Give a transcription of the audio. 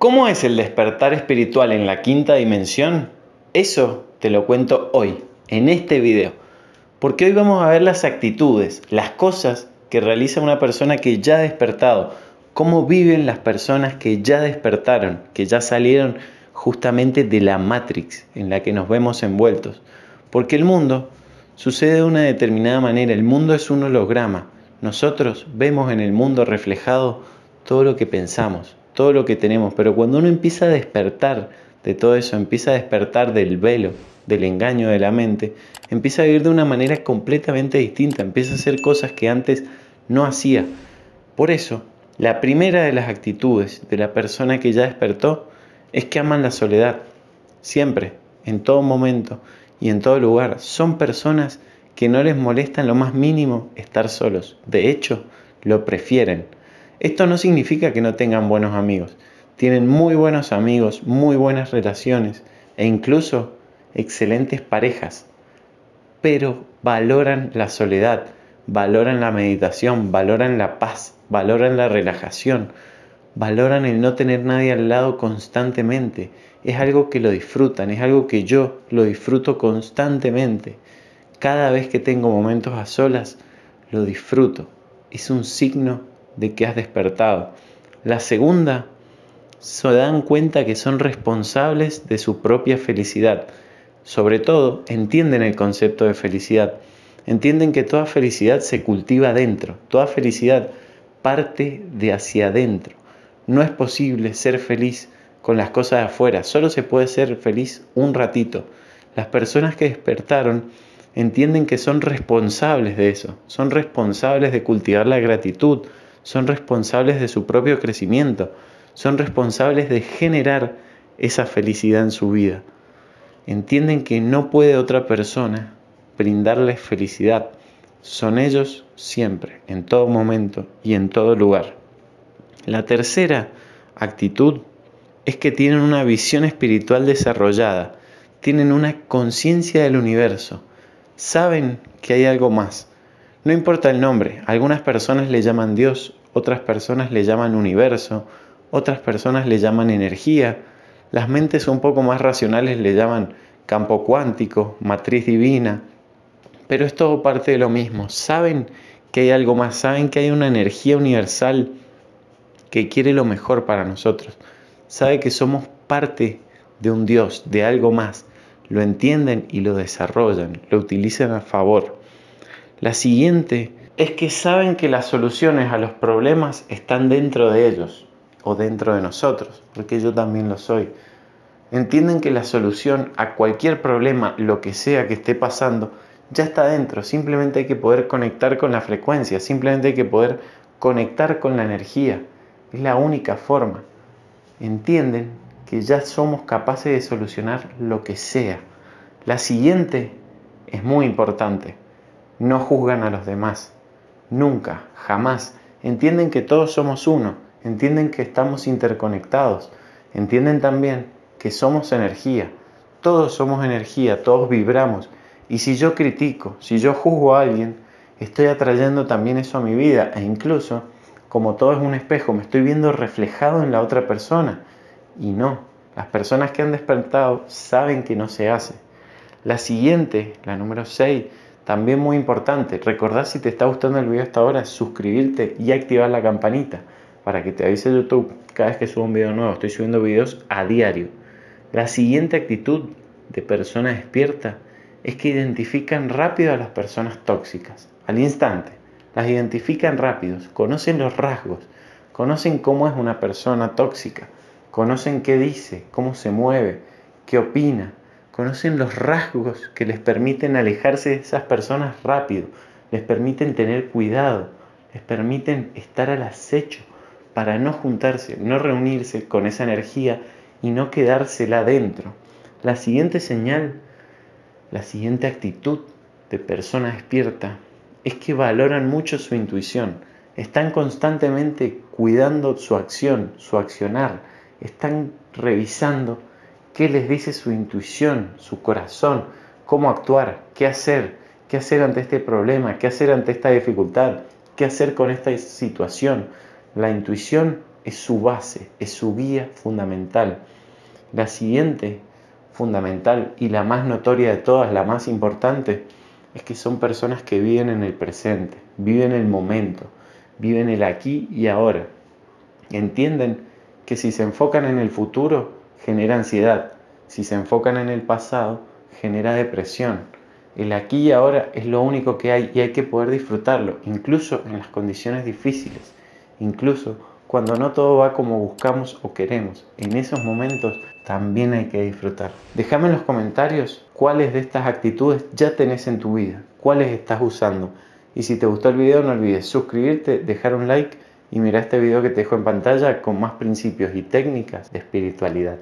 ¿Cómo es el despertar espiritual en la quinta dimensión? Eso te lo cuento hoy, en este video. Porque hoy vamos a ver las actitudes, las cosas que realiza una persona que ya ha despertado. Cómo viven las personas que ya despertaron, que ya salieron justamente de la Matrix en la que nos vemos envueltos. Porque el mundo sucede de una determinada manera. El mundo es un holograma. Nosotros vemos en el mundo reflejado todo lo que pensamos todo lo que tenemos, pero cuando uno empieza a despertar de todo eso, empieza a despertar del velo, del engaño de la mente, empieza a vivir de una manera completamente distinta, empieza a hacer cosas que antes no hacía. Por eso, la primera de las actitudes de la persona que ya despertó es que aman la soledad, siempre, en todo momento y en todo lugar. Son personas que no les molesta en lo más mínimo estar solos, de hecho, lo prefieren. Esto no significa que no tengan buenos amigos. Tienen muy buenos amigos, muy buenas relaciones e incluso excelentes parejas. Pero valoran la soledad, valoran la meditación, valoran la paz, valoran la relajación, valoran el no tener nadie al lado constantemente. Es algo que lo disfrutan, es algo que yo lo disfruto constantemente. Cada vez que tengo momentos a solas, lo disfruto. Es un signo de que has despertado. La segunda, se dan cuenta que son responsables de su propia felicidad. Sobre todo, entienden el concepto de felicidad. Entienden que toda felicidad se cultiva adentro. Toda felicidad parte de hacia adentro. No es posible ser feliz con las cosas de afuera. Solo se puede ser feliz un ratito. Las personas que despertaron entienden que son responsables de eso. Son responsables de cultivar la gratitud, son responsables de su propio crecimiento, son responsables de generar esa felicidad en su vida. Entienden que no puede otra persona brindarles felicidad, son ellos siempre, en todo momento y en todo lugar. La tercera actitud es que tienen una visión espiritual desarrollada, tienen una conciencia del universo, saben que hay algo más. No importa el nombre, algunas personas le llaman Dios, otras personas le llaman universo, otras personas le llaman energía, las mentes un poco más racionales le llaman campo cuántico, matriz divina, pero es todo parte de lo mismo. Saben que hay algo más, saben que hay una energía universal que quiere lo mejor para nosotros, sabe que somos parte de un Dios, de algo más, lo entienden y lo desarrollan, lo utilizan a favor. La siguiente es que saben que las soluciones a los problemas están dentro de ellos o dentro de nosotros, porque yo también lo soy. Entienden que la solución a cualquier problema, lo que sea que esté pasando, ya está dentro. Simplemente hay que poder conectar con la frecuencia, simplemente hay que poder conectar con la energía. Es la única forma. Entienden que ya somos capaces de solucionar lo que sea. La siguiente es muy importante. No juzgan a los demás nunca, jamás. Entienden que todos somos uno, entienden que estamos interconectados, entienden también que somos energía, todos somos energía, todos vibramos. Y si yo critico, si yo juzgo a alguien, estoy atrayendo también eso a mi vida e incluso, como todo es un espejo, me estoy viendo reflejado en la otra persona. Y no, las personas que han despertado saben que no se hace. La siguiente, la número 6, también muy importante, recordar si te está gustando el video hasta ahora, suscribirte y activar la campanita para que te avise YouTube cada vez que subo un video nuevo. Estoy subiendo videos a diario. La siguiente actitud de persona despierta es que identifican rápido a las personas tóxicas, al instante. Las identifican rápido, conocen los rasgos, conocen cómo es una persona tóxica, conocen qué dice, cómo se mueve, qué opina, conocen los rasgos que les permiten alejarse de esas personas rápido, les permiten tener cuidado, les permiten estar al acecho para no juntarse, no reunirse con esa energía y no quedársela dentro. La siguiente señal, la siguiente actitud de persona despierta es que valoran mucho su intuición, están constantemente cuidando su acción, su accionar, están revisando qué les dice su intuición, su corazón, cómo actuar, qué hacer, qué hacer ante este problema, qué hacer ante esta dificultad, qué hacer con esta situación. La intuición es su base, es su guía fundamental. La siguiente fundamental y la más notoria de todas, la más importante, es que son personas que viven en el presente, viven el momento, viven el aquí y ahora. Entienden que si se enfocan en el futuro, genera ansiedad. Si se enfocan en el pasado, genera depresión. El aquí y ahora es lo único que hay y hay que poder disfrutarlo, incluso en las condiciones difíciles, incluso cuando no todo va como buscamos o queremos. En esos momentos también hay que disfrutar. Déjame en los comentarios cuáles de estas actitudes ya tenés en tu vida, cuáles estás usando. Y si te gustó el video no olvides suscribirte, dejar un like y mirar este video que te dejo en pantalla con más principios y técnicas de espiritualidad.